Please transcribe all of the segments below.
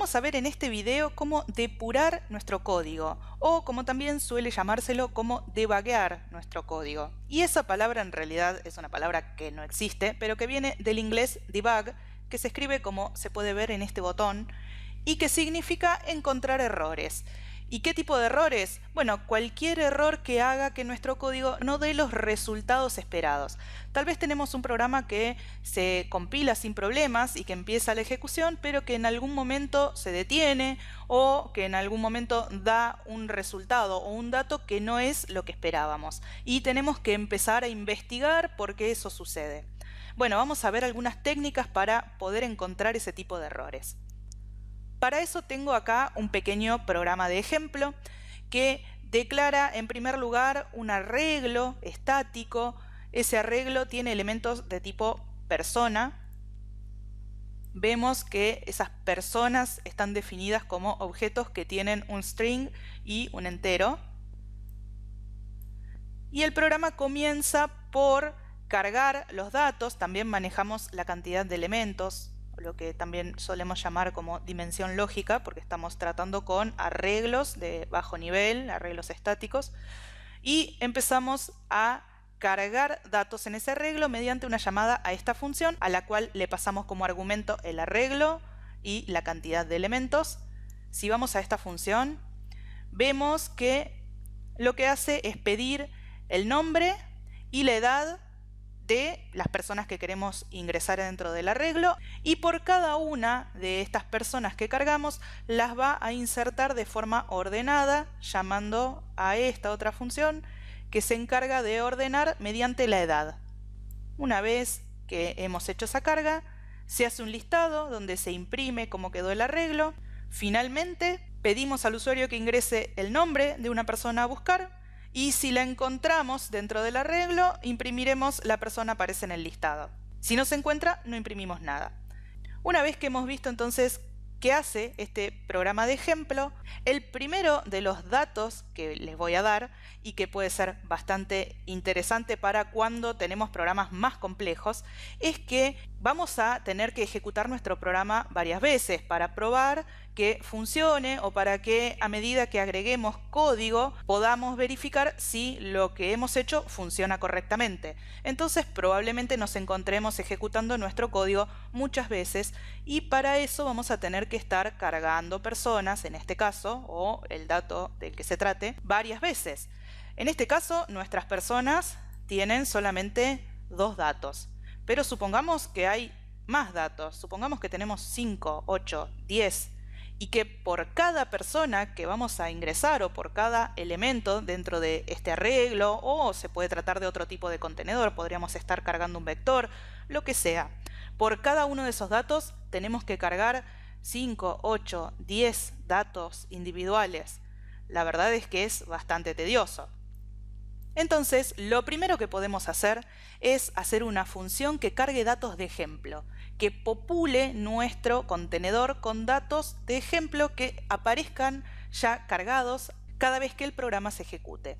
Vamos a ver en este video cómo depurar nuestro código, o como también suele llamárselo, como debaguear nuestro código. Y esa palabra en realidad es una palabra que no existe, pero que viene del inglés debug, que se escribe como se puede ver en este botón, y que significa encontrar errores. ¿Y qué tipo de errores? Bueno, cualquier error que haga que nuestro código no dé los resultados esperados. Tal vez tenemos un programa que se compila sin problemas y que empieza la ejecución, pero que en algún momento se detiene o que en algún momento da un resultado o un dato que no es lo que esperábamos. Y tenemos que empezar a investigar por qué eso sucede. Bueno, vamos a ver algunas técnicas para poder encontrar ese tipo de errores. Para eso tengo acá un pequeño programa de ejemplo que declara en primer lugar un arreglo estático. Ese arreglo tiene elementos de tipo persona. Vemos que esas personas están definidas como objetos que tienen un string y un entero. Y el programa comienza por cargar los datos. También manejamos la cantidad de elementos lo que también solemos llamar como dimensión lógica, porque estamos tratando con arreglos de bajo nivel, arreglos estáticos, y empezamos a cargar datos en ese arreglo mediante una llamada a esta función, a la cual le pasamos como argumento el arreglo y la cantidad de elementos. Si vamos a esta función, vemos que lo que hace es pedir el nombre y la edad las personas que queremos ingresar dentro del arreglo y por cada una de estas personas que cargamos las va a insertar de forma ordenada llamando a esta otra función que se encarga de ordenar mediante la edad. Una vez que hemos hecho esa carga, se hace un listado donde se imprime cómo quedó el arreglo. Finalmente, pedimos al usuario que ingrese el nombre de una persona a buscar y si la encontramos dentro del arreglo, imprimiremos la persona aparece en el listado. Si no se encuentra, no imprimimos nada. Una vez que hemos visto entonces Qué hace este programa de ejemplo. El primero de los datos que les voy a dar y que puede ser bastante interesante para cuando tenemos programas más complejos es que vamos a tener que ejecutar nuestro programa varias veces para probar que funcione o para que a medida que agreguemos código podamos verificar si lo que hemos hecho funciona correctamente. Entonces probablemente nos encontremos ejecutando nuestro código muchas veces y para eso vamos a tener que estar cargando personas, en este caso, o el dato del que se trate, varias veces. En este caso, nuestras personas tienen solamente dos datos, pero supongamos que hay más datos, supongamos que tenemos 5, 8, 10, y que por cada persona que vamos a ingresar o por cada elemento dentro de este arreglo o se puede tratar de otro tipo de contenedor, podríamos estar cargando un vector, lo que sea. Por cada uno de esos datos tenemos que cargar 5, 8, 10 datos individuales, la verdad es que es bastante tedioso. Entonces, lo primero que podemos hacer es hacer una función que cargue datos de ejemplo, que popule nuestro contenedor con datos de ejemplo que aparezcan ya cargados cada vez que el programa se ejecute.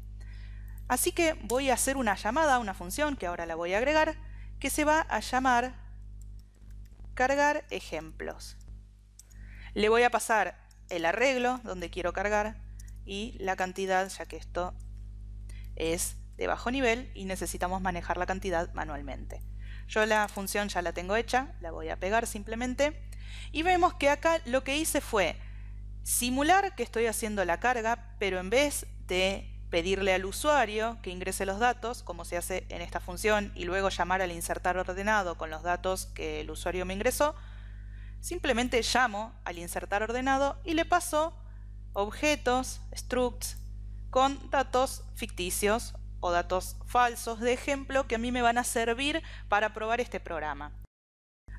Así que voy a hacer una llamada a una función que ahora la voy a agregar, que se va a llamar cargar ejemplos. Le voy a pasar el arreglo donde quiero cargar y la cantidad, ya que esto es de bajo nivel y necesitamos manejar la cantidad manualmente. Yo la función ya la tengo hecha, la voy a pegar simplemente y vemos que acá lo que hice fue simular que estoy haciendo la carga, pero en vez de pedirle al usuario que ingrese los datos, como se hace en esta función, y luego llamar al insertar ordenado con los datos que el usuario me ingresó, simplemente llamo al insertar ordenado y le paso objetos, structs, con datos ficticios o datos falsos de ejemplo que a mí me van a servir para probar este programa.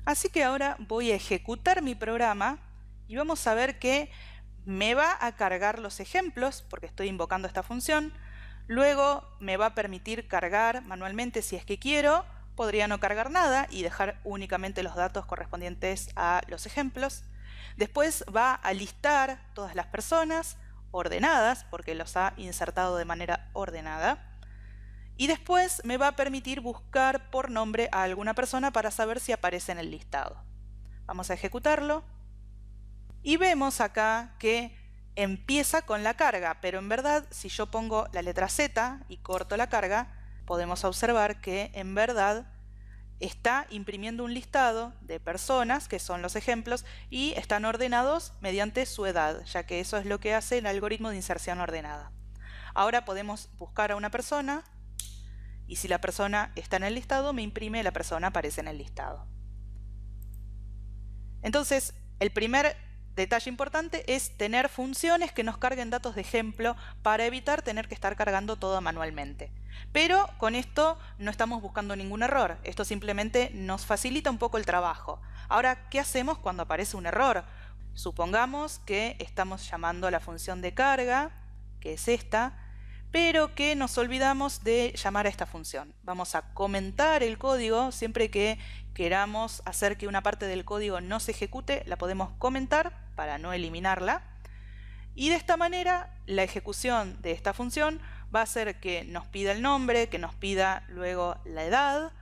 Así que ahora voy a ejecutar mi programa y vamos a ver que me va a cargar los ejemplos porque estoy invocando esta función. Luego me va a permitir cargar manualmente si es que quiero podría no cargar nada y dejar únicamente los datos correspondientes a los ejemplos. Después va a listar todas las personas ordenadas, porque los ha insertado de manera ordenada. Y después me va a permitir buscar por nombre a alguna persona para saber si aparece en el listado. Vamos a ejecutarlo. Y vemos acá que empieza con la carga, pero en verdad si yo pongo la letra Z y corto la carga, podemos observar que en verdad está imprimiendo un listado de personas, que son los ejemplos, y están ordenados mediante su edad, ya que eso es lo que hace el algoritmo de inserción ordenada. Ahora podemos buscar a una persona y si la persona está en el listado, me imprime la persona aparece en el listado. Entonces, el primer Detalle importante es tener funciones que nos carguen datos de ejemplo para evitar tener que estar cargando todo manualmente. Pero con esto no estamos buscando ningún error, esto simplemente nos facilita un poco el trabajo. Ahora, ¿qué hacemos cuando aparece un error? Supongamos que estamos llamando a la función de carga, que es esta, pero que nos olvidamos de llamar a esta función. Vamos a comentar el código siempre que queramos hacer que una parte del código no se ejecute, la podemos comentar para no eliminarla. Y de esta manera, la ejecución de esta función va a ser que nos pida el nombre, que nos pida luego la edad,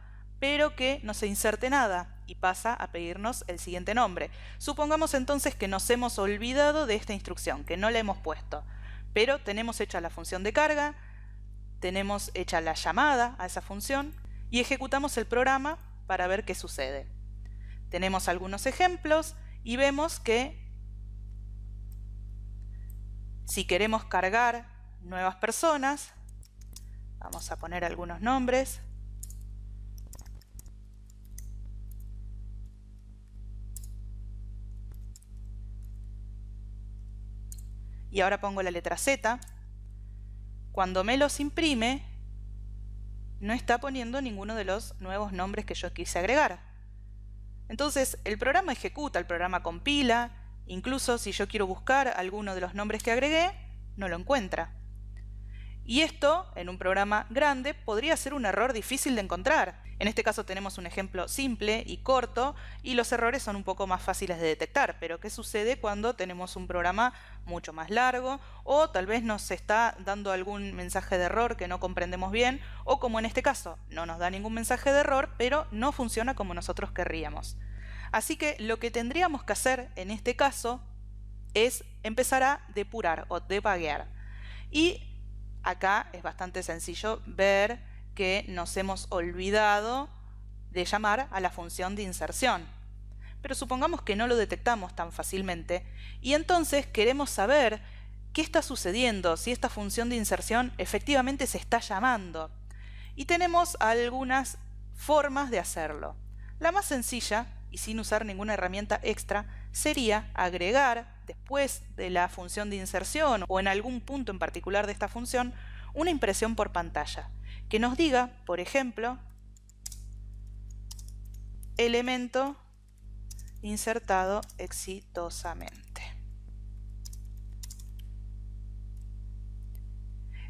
pero que no se inserte nada y pasa a pedirnos el siguiente nombre. Supongamos entonces que nos hemos olvidado de esta instrucción, que no la hemos puesto. Pero tenemos hecha la función de carga, tenemos hecha la llamada a esa función y ejecutamos el programa para ver qué sucede. Tenemos algunos ejemplos y vemos que si queremos cargar nuevas personas, vamos a poner algunos nombres, y ahora pongo la letra Z, cuando me los imprime, no está poniendo ninguno de los nuevos nombres que yo quise agregar. Entonces, el programa ejecuta, el programa compila, incluso si yo quiero buscar alguno de los nombres que agregué, no lo encuentra. Y esto, en un programa grande, podría ser un error difícil de encontrar. En este caso tenemos un ejemplo simple y corto y los errores son un poco más fáciles de detectar, pero ¿qué sucede cuando tenemos un programa mucho más largo o tal vez nos está dando algún mensaje de error que no comprendemos bien o como en este caso, no nos da ningún mensaje de error, pero no funciona como nosotros querríamos? Así que lo que tendríamos que hacer en este caso es empezar a depurar o depaguear Y acá es bastante sencillo ver que nos hemos olvidado de llamar a la función de inserción. Pero supongamos que no lo detectamos tan fácilmente y entonces queremos saber qué está sucediendo, si esta función de inserción efectivamente se está llamando. Y tenemos algunas formas de hacerlo. La más sencilla y sin usar ninguna herramienta extra sería agregar, después de la función de inserción o en algún punto en particular de esta función, una impresión por pantalla, que nos diga, por ejemplo, elemento insertado exitosamente.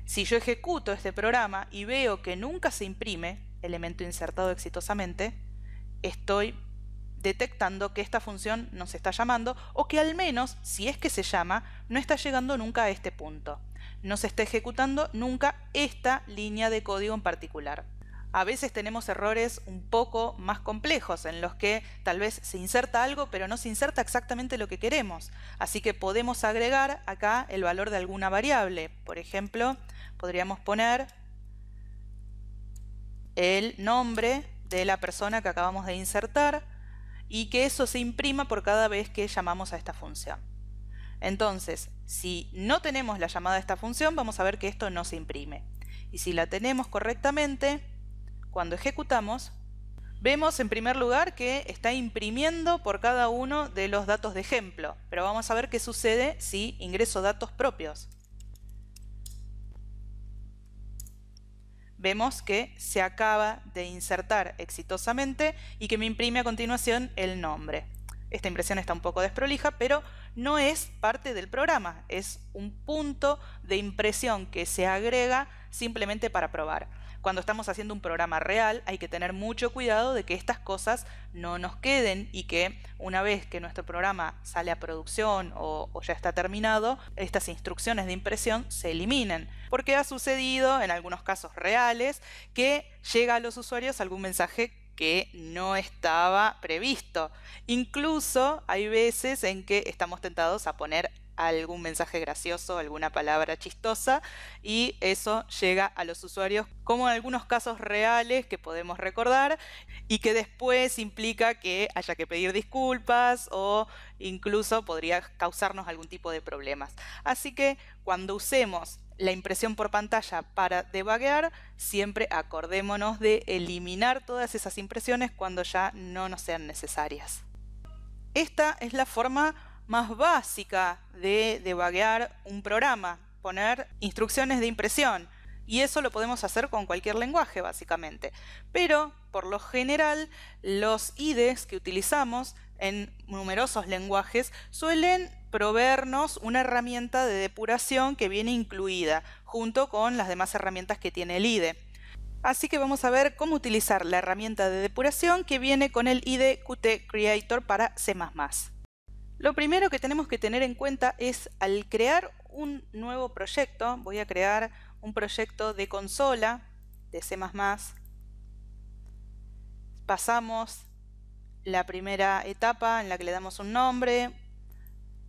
Si yo ejecuto este programa y veo que nunca se imprime elemento insertado exitosamente, estoy detectando que esta función nos está llamando o que al menos, si es que se llama, no está llegando nunca a este punto. No se está ejecutando nunca esta línea de código en particular. A veces tenemos errores un poco más complejos en los que tal vez se inserta algo pero no se inserta exactamente lo que queremos. Así que podemos agregar acá el valor de alguna variable. Por ejemplo, podríamos poner el nombre de la persona que acabamos de insertar y que eso se imprima por cada vez que llamamos a esta función. Entonces, si no tenemos la llamada a esta función, vamos a ver que esto no se imprime. Y si la tenemos correctamente, cuando ejecutamos, vemos en primer lugar que está imprimiendo por cada uno de los datos de ejemplo, pero vamos a ver qué sucede si ingreso datos propios. vemos que se acaba de insertar exitosamente y que me imprime a continuación el nombre. Esta impresión está un poco desprolija, pero no es parte del programa, es un punto de impresión que se agrega simplemente para probar cuando estamos haciendo un programa real hay que tener mucho cuidado de que estas cosas no nos queden y que una vez que nuestro programa sale a producción o, ya está terminado, estas instrucciones de impresión se eliminen. Porque ha sucedido en algunos casos reales que llega a los usuarios algún mensaje que no estaba previsto. Incluso hay veces en que estamos tentados a poner algún mensaje gracioso, alguna palabra chistosa y eso llega a los usuarios como en algunos casos reales que podemos recordar y que después implica que haya que pedir disculpas o incluso podría causarnos algún tipo de problemas. Así que cuando usemos la impresión por pantalla para debaguear, siempre acordémonos de eliminar todas esas impresiones cuando ya no nos sean necesarias. Esta es la forma más básica de debuguear un programa, poner instrucciones de impresión. Y eso lo podemos hacer con cualquier lenguaje, básicamente. Pero, por lo general, los IDEs que utilizamos en numerosos lenguajes suelen proveernos una herramienta de depuración que viene incluida junto con las demás herramientas que tiene el IDE. Así que vamos a ver cómo utilizar la herramienta de depuración que viene con el IDE Qt Creator para C++. Lo primero que tenemos que tener en cuenta es al crear un nuevo proyecto, voy a crear un proyecto de consola de C++, pasamos la primera etapa en la que le damos un nombre,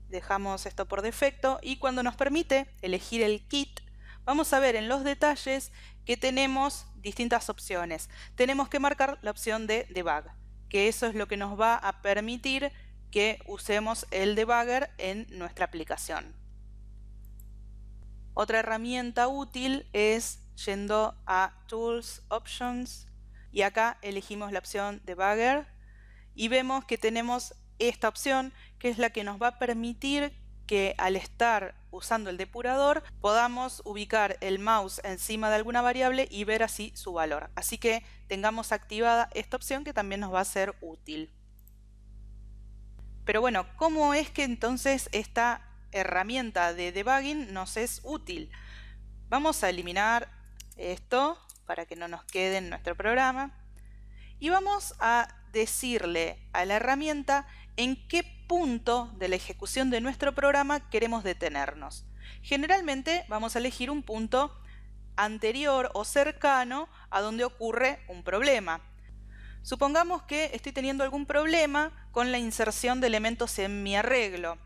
dejamos esto por defecto y cuando nos permite elegir el kit, vamos a ver en los detalles que tenemos distintas opciones. Tenemos que marcar la opción de debug, que eso es lo que nos va a permitir que usemos el debugger en nuestra aplicación. Otra herramienta útil es yendo a Tools, Options y acá elegimos la opción Debugger y vemos que tenemos esta opción que es la que nos va a permitir que al estar usando el depurador podamos ubicar el mouse encima de alguna variable y ver así su valor. Así que tengamos activada esta opción que también nos va a ser útil. Pero bueno, ¿cómo es que entonces esta herramienta de debugging nos es útil? Vamos a eliminar esto para que no nos quede en nuestro programa y vamos a decirle a la herramienta en qué punto de la ejecución de nuestro programa queremos detenernos. Generalmente vamos a elegir un punto anterior o cercano a donde ocurre un problema. Supongamos que estoy teniendo algún problema con la inserción de elementos en mi arreglo.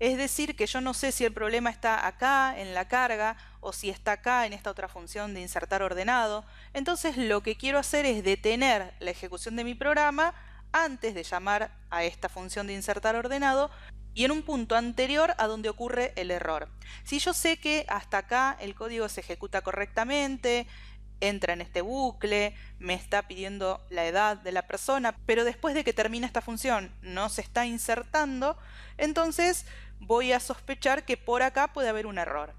Es decir, que yo no sé si el problema está acá, en la carga, o si está acá, en esta otra función de insertar ordenado. Entonces lo que quiero hacer es detener la ejecución de mi programa antes de llamar a esta función de insertar ordenado y en un punto anterior a donde ocurre el error. Si yo sé que hasta acá el código se ejecuta correctamente, entra en este bucle, me está pidiendo la edad de la persona, pero después de que termina esta función no se está insertando, entonces voy a sospechar que por acá puede haber un error.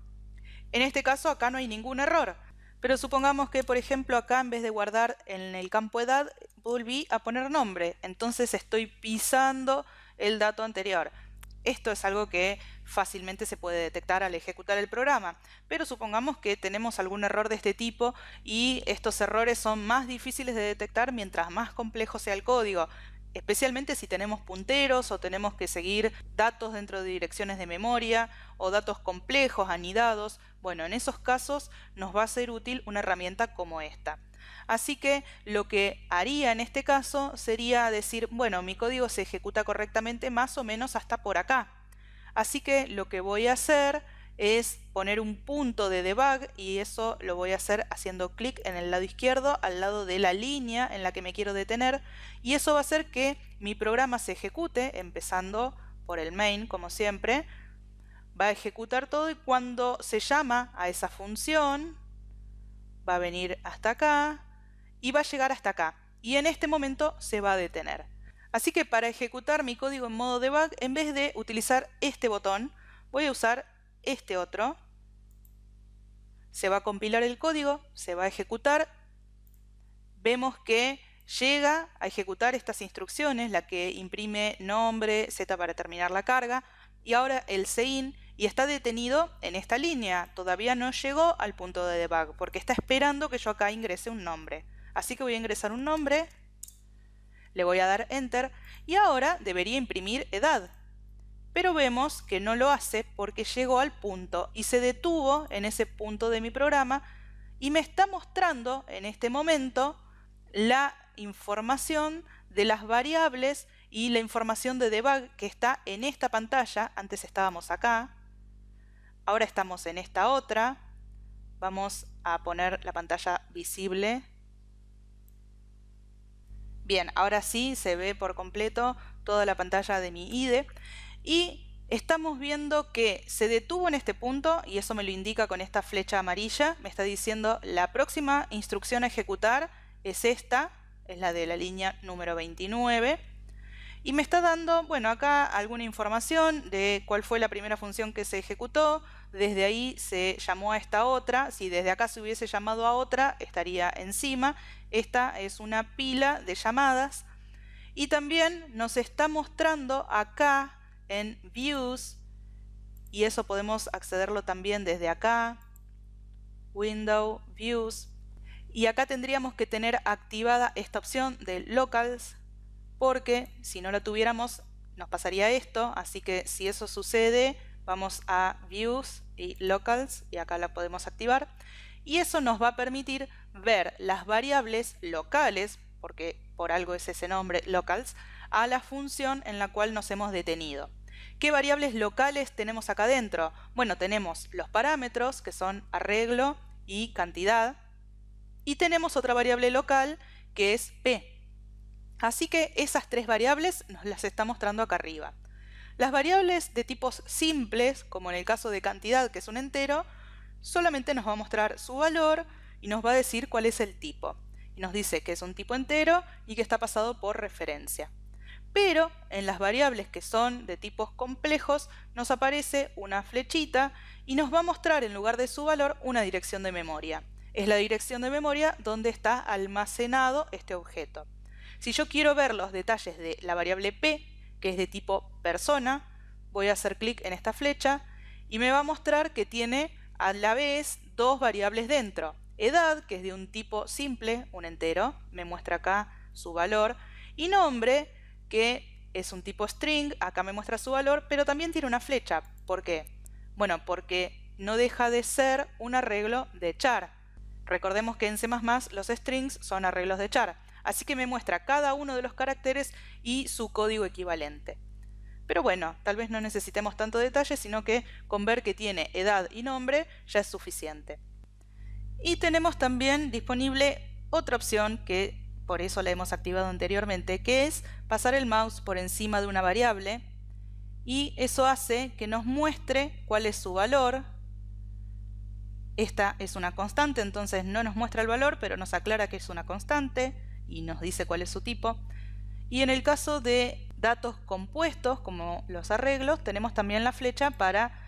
En este caso acá no hay ningún error, pero supongamos que por ejemplo acá en vez de guardar en el campo edad volví a poner nombre, entonces estoy pisando el dato anterior. Esto es algo que fácilmente se puede detectar al ejecutar el programa. Pero supongamos que tenemos algún error de este tipo y estos errores son más difíciles de detectar mientras más complejo sea el código especialmente si tenemos punteros o tenemos que seguir datos dentro de direcciones de memoria o datos complejos, anidados, bueno, en esos casos nos va a ser útil una herramienta como esta. Así que lo que haría en este caso sería decir, bueno, mi código se ejecuta correctamente más o menos hasta por acá. Así que lo que voy a hacer es poner un punto de debug y eso lo voy a hacer haciendo clic en el lado izquierdo al lado de la línea en la que me quiero detener y eso va a hacer que mi programa se ejecute empezando por el main como siempre va a ejecutar todo y cuando se llama a esa función va a venir hasta acá y va a llegar hasta acá y en este momento se va a detener Así que para ejecutar mi código en modo debug, en vez de utilizar este botón, voy a usar este otro. Se va a compilar el código, se va a ejecutar. Vemos que llega a ejecutar estas instrucciones, la que imprime nombre, Z para terminar la carga, y ahora el sein y está detenido en esta línea. Todavía no llegó al punto de debug porque está esperando que yo acá ingrese un nombre. Así que voy a ingresar un nombre le voy a dar Enter y ahora debería imprimir edad. Pero vemos que no lo hace porque llegó al punto y se detuvo en ese punto de mi programa y me está mostrando en este momento la información de las variables y la información de debug que está en esta pantalla. Antes estábamos acá, ahora estamos en esta otra. Vamos a poner la pantalla visible Bien, ahora sí se ve por completo toda la pantalla de mi IDE y estamos viendo que se detuvo en este punto y eso me lo indica con esta flecha amarilla, me está diciendo la próxima instrucción a ejecutar es esta, es la de la línea número 29 y me está dando, bueno, acá alguna información de cuál fue la primera función que se ejecutó, desde ahí se llamó a esta otra, si desde acá se hubiese llamado a otra, estaría encima. Esta es una pila de llamadas. Y también nos está mostrando acá en Views, y eso podemos accederlo también desde acá, Window, Views. Y acá tendríamos que tener activada esta opción de Locals, porque si no la tuviéramos nos pasaría esto, así que si eso sucede, Vamos a Views y Locals y acá la podemos activar. Y eso nos va a permitir ver las variables locales, porque por algo es ese nombre, locals, a la función en la cual nos hemos detenido. ¿Qué variables locales tenemos acá dentro? Bueno, tenemos los parámetros, que son arreglo y cantidad, y tenemos otra variable local, que es P. Así que esas tres variables nos las está mostrando acá arriba. Las variables de tipos simples, como en el caso de cantidad, que es un entero, solamente nos va a mostrar su valor y nos va a decir cuál es el tipo. Y nos dice que es un tipo entero y que está pasado por referencia. Pero en las variables que son de tipos complejos nos aparece una flechita y nos va a mostrar en lugar de su valor una dirección de memoria. Es la dirección de memoria donde está almacenado este objeto. Si yo quiero ver los detalles de la variable p, que es de tipo persona, voy a hacer clic en esta flecha y me va a mostrar que tiene a la vez dos variables dentro. Edad, que es de un tipo simple, un entero, me muestra acá su valor, y nombre, que es un tipo string, acá me muestra su valor, pero también tiene una flecha. ¿Por qué? Bueno, porque no deja de ser un arreglo de char. Recordemos que en C++ los strings son arreglos de char. Así que me muestra cada uno de los caracteres y su código equivalente. Pero bueno, tal vez no necesitemos tanto detalle, sino que con ver que tiene edad y nombre ya es suficiente. Y tenemos también disponible otra opción que por eso la hemos activado anteriormente, que es pasar el mouse por encima de una variable y eso hace que nos muestre cuál es su valor. Esta es una constante, entonces no nos muestra el valor, pero nos aclara que es una constante y nos dice cuál es su tipo. Y en el caso de datos compuestos, como los arreglos, tenemos también la flecha para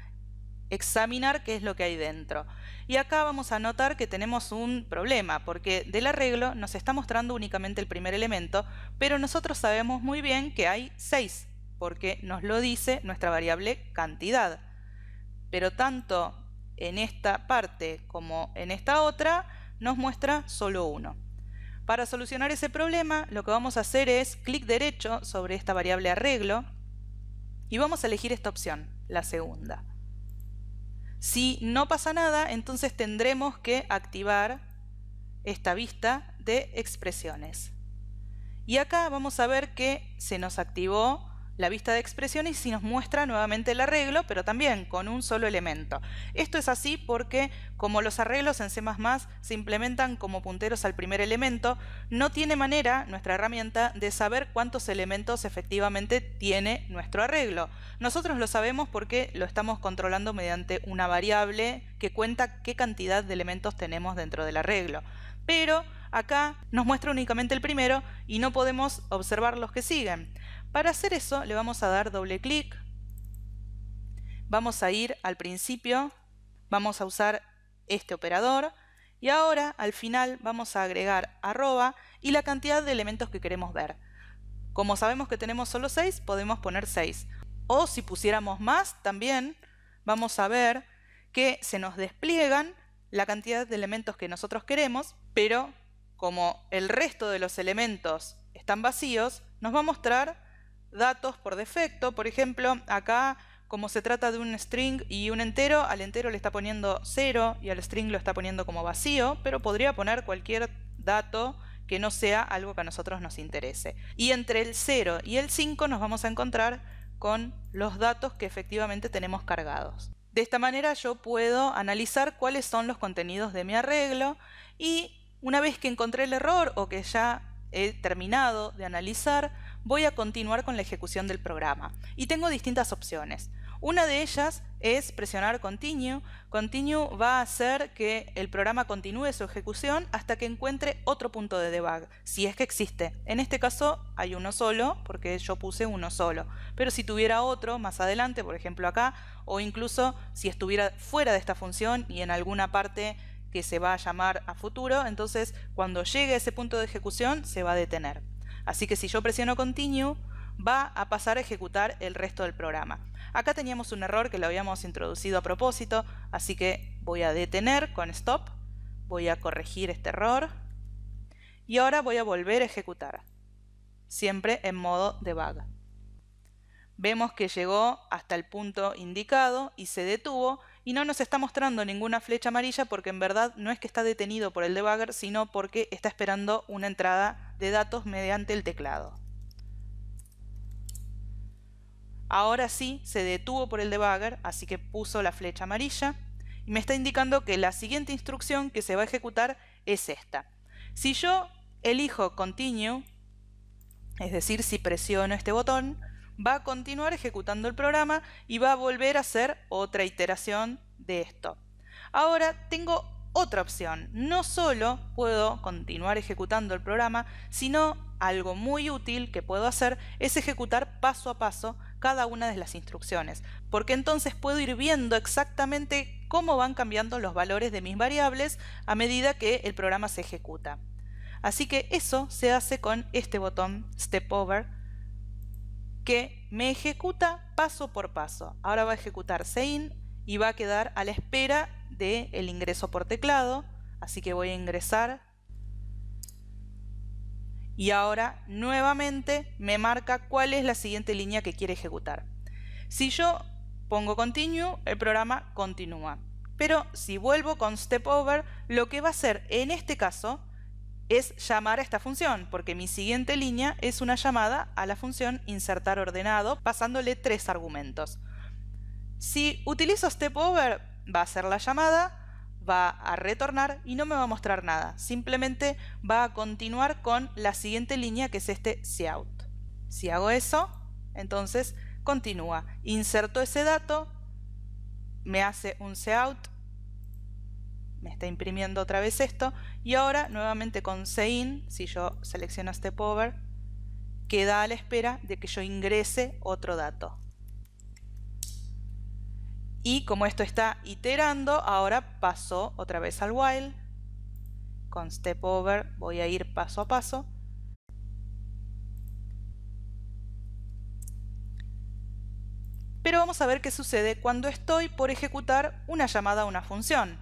examinar qué es lo que hay dentro. Y acá vamos a notar que tenemos un problema, porque del arreglo nos está mostrando únicamente el primer elemento, pero nosotros sabemos muy bien que hay 6, porque nos lo dice nuestra variable cantidad. Pero tanto en esta parte como en esta otra, nos muestra solo uno. Para solucionar ese problema, lo que vamos a hacer es clic derecho sobre esta variable arreglo y vamos a elegir esta opción, la segunda. Si no pasa nada, entonces tendremos que activar esta vista de expresiones. Y acá vamos a ver que se nos activó la vista de expresiones y si nos muestra nuevamente el arreglo, pero también con un solo elemento. Esto es así porque como los arreglos en C++ se implementan como punteros al primer elemento, no tiene manera nuestra herramienta de saber cuántos elementos efectivamente tiene nuestro arreglo. Nosotros lo sabemos porque lo estamos controlando mediante una variable que cuenta qué cantidad de elementos tenemos dentro del arreglo. Pero acá nos muestra únicamente el primero y no podemos observar los que siguen. Para hacer eso le vamos a dar doble clic, vamos a ir al principio, vamos a usar este operador y ahora al final vamos a agregar arroba y la cantidad de elementos que queremos ver. Como sabemos que tenemos solo 6, podemos poner 6. O si pusiéramos más, también vamos a ver que se nos despliegan la cantidad de elementos que nosotros queremos, pero como el resto de los elementos están vacíos, nos va a mostrar datos por defecto. Por ejemplo, acá como se trata de un string y un entero, al entero le está poniendo 0 y al string lo está poniendo como vacío, pero podría poner cualquier dato que no sea algo que a nosotros nos interese. Y entre el 0 y el 5 nos vamos a encontrar con los datos que efectivamente tenemos cargados. De esta manera yo puedo analizar cuáles son los contenidos de mi arreglo y una vez que encontré el error o que ya he terminado de analizar, voy a continuar con la ejecución del programa. Y tengo distintas opciones. Una de ellas es presionar Continue. Continue va a hacer que el programa continúe su ejecución hasta que encuentre otro punto de debug, si es que existe. En este caso hay uno solo, porque yo puse uno solo. Pero si tuviera otro más adelante, por ejemplo acá, o incluso si estuviera fuera de esta función y en alguna parte que se va a llamar a futuro, entonces cuando llegue a ese punto de ejecución se va a detener. Así que si yo presiono continue, va a pasar a ejecutar el resto del programa. Acá teníamos un error que lo habíamos introducido a propósito, así que voy a detener con stop, voy a corregir este error y ahora voy a volver a ejecutar, siempre en modo debug. Vemos que llegó hasta el punto indicado y se detuvo y no nos está mostrando ninguna flecha amarilla porque en verdad no es que está detenido por el debugger, sino porque está esperando una entrada de datos mediante el teclado. Ahora sí, se detuvo por el debugger, así que puso la flecha amarilla y me está indicando que la siguiente instrucción que se va a ejecutar es esta. Si yo elijo Continue, es decir, si presiono este botón, va a continuar ejecutando el programa y va a volver a hacer otra iteración de esto. Ahora tengo otra opción. No solo puedo continuar ejecutando el programa, sino algo muy útil que puedo hacer es ejecutar paso a paso cada una de las instrucciones, porque entonces puedo ir viendo exactamente cómo van cambiando los valores de mis variables a medida que el programa se ejecuta. Así que eso se hace con este botón Step Over que me ejecuta paso por paso. Ahora va a ejecutar Sein y va a quedar a la espera el ingreso por teclado. Así que voy a ingresar. Y ahora nuevamente me marca cuál es la siguiente línea que quiere ejecutar. Si yo pongo continue, el programa continúa. Pero si vuelvo con step over, lo que va a hacer en este caso es llamar a esta función, porque mi siguiente línea es una llamada a la función insertar ordenado, pasándole tres argumentos. Si utilizo step over, va a hacer la llamada, va a retornar y no me va a mostrar nada. Simplemente va a continuar con la siguiente línea que es este out. Si hago eso, entonces continúa. Inserto ese dato, me hace un out, me está imprimiendo otra vez esto y ahora nuevamente con in, si yo selecciono este power, queda a la espera de que yo ingrese otro dato. Y como esto está iterando, ahora paso otra vez al while. Con step over voy a ir paso a paso. Pero vamos a ver qué sucede cuando estoy por ejecutar una llamada a una función.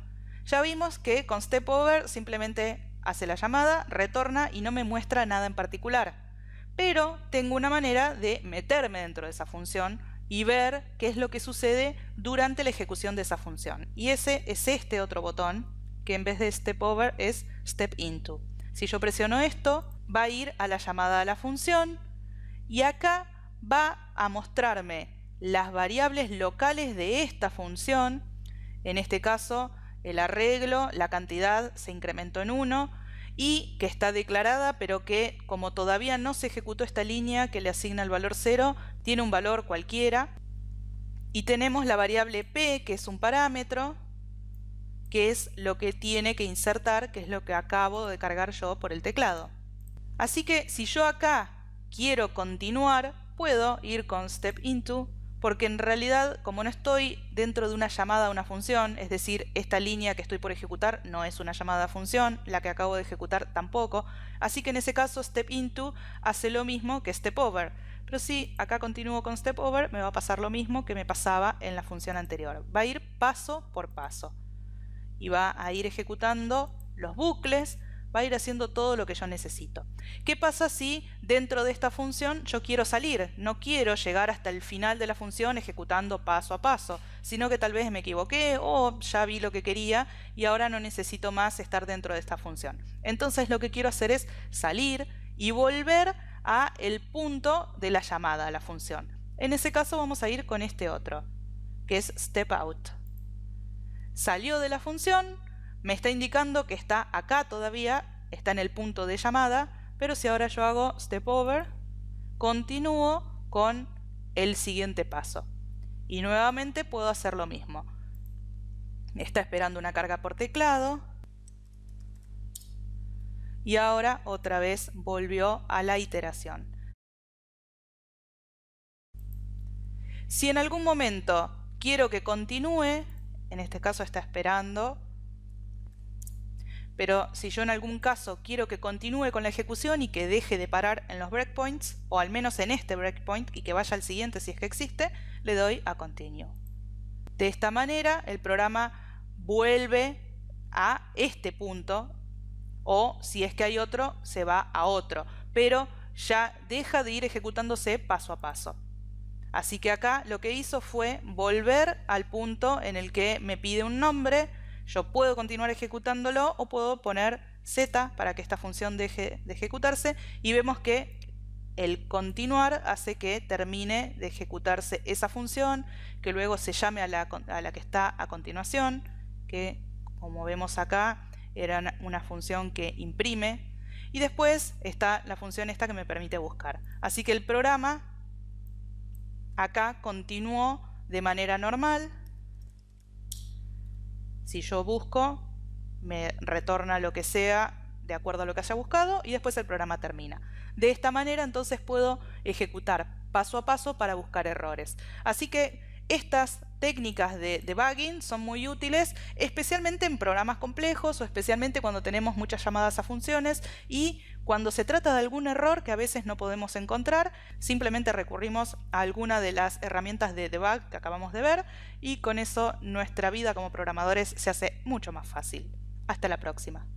Ya vimos que con step over simplemente hace la llamada, retorna y no me muestra nada en particular. Pero tengo una manera de meterme dentro de esa función y ver qué es lo que sucede durante la ejecución de esa función. Y ese es este otro botón, que en vez de step over es step into. Si yo presiono esto, va a ir a la llamada a la función y acá va a mostrarme las variables locales de esta función. En este caso, el arreglo, la cantidad se incrementó en 1, y que está declarada, pero que como todavía no se ejecutó esta línea que le asigna el valor 0, tiene un valor cualquiera. Y tenemos la variable p, que es un parámetro, que es lo que tiene que insertar, que es lo que acabo de cargar yo por el teclado. Así que si yo acá quiero continuar, puedo ir con step into porque en realidad, como no estoy dentro de una llamada a una función, es decir, esta línea que estoy por ejecutar no es una llamada a función, la que acabo de ejecutar tampoco, así que en ese caso step into hace lo mismo que step over. Pero si acá continúo con step over, me va a pasar lo mismo que me pasaba en la función anterior. Va a ir paso por paso y va a ir ejecutando los bucles va a ir haciendo todo lo que yo necesito. ¿Qué pasa si dentro de esta función yo quiero salir? No quiero llegar hasta el final de la función ejecutando paso a paso, sino que tal vez me equivoqué o ya vi lo que quería y ahora no necesito más estar dentro de esta función. Entonces lo que quiero hacer es salir y volver a el punto de la llamada a la función. En ese caso vamos a ir con este otro, que es step out. Salió de la función, me está indicando que está acá todavía, está en el punto de llamada, pero si ahora yo hago step over, continúo con el siguiente paso. Y nuevamente puedo hacer lo mismo. Me Está esperando una carga por teclado. Y ahora otra vez volvió a la iteración. Si en algún momento quiero que continúe, en este caso está esperando pero si yo en algún caso quiero que continúe con la ejecución y que deje de parar en los breakpoints, o al menos en este breakpoint y que vaya al siguiente si es que existe, le doy a Continue. De esta manera el programa vuelve a este punto o si es que hay otro, se va a otro, pero ya deja de ir ejecutándose paso a paso. Así que acá lo que hizo fue volver al punto en el que me pide un nombre, yo puedo continuar ejecutándolo o puedo poner Z para que esta función deje de ejecutarse y vemos que el continuar hace que termine de ejecutarse esa función, que luego se llame a la, que está a continuación, que como vemos acá era una función que imprime y después está la función esta que me permite buscar. Así que el programa acá continuó de manera normal si yo busco, me retorna lo que sea de acuerdo a lo que haya buscado y después el programa termina. De esta manera entonces puedo ejecutar paso a paso para buscar errores. Así que estas técnicas de debugging son muy útiles, especialmente en programas complejos o especialmente cuando tenemos muchas llamadas a funciones y cuando se trata de algún error que a veces no podemos encontrar, simplemente recurrimos a alguna de las herramientas de debug que acabamos de ver y con eso nuestra vida como programadores se hace mucho más fácil. Hasta la próxima.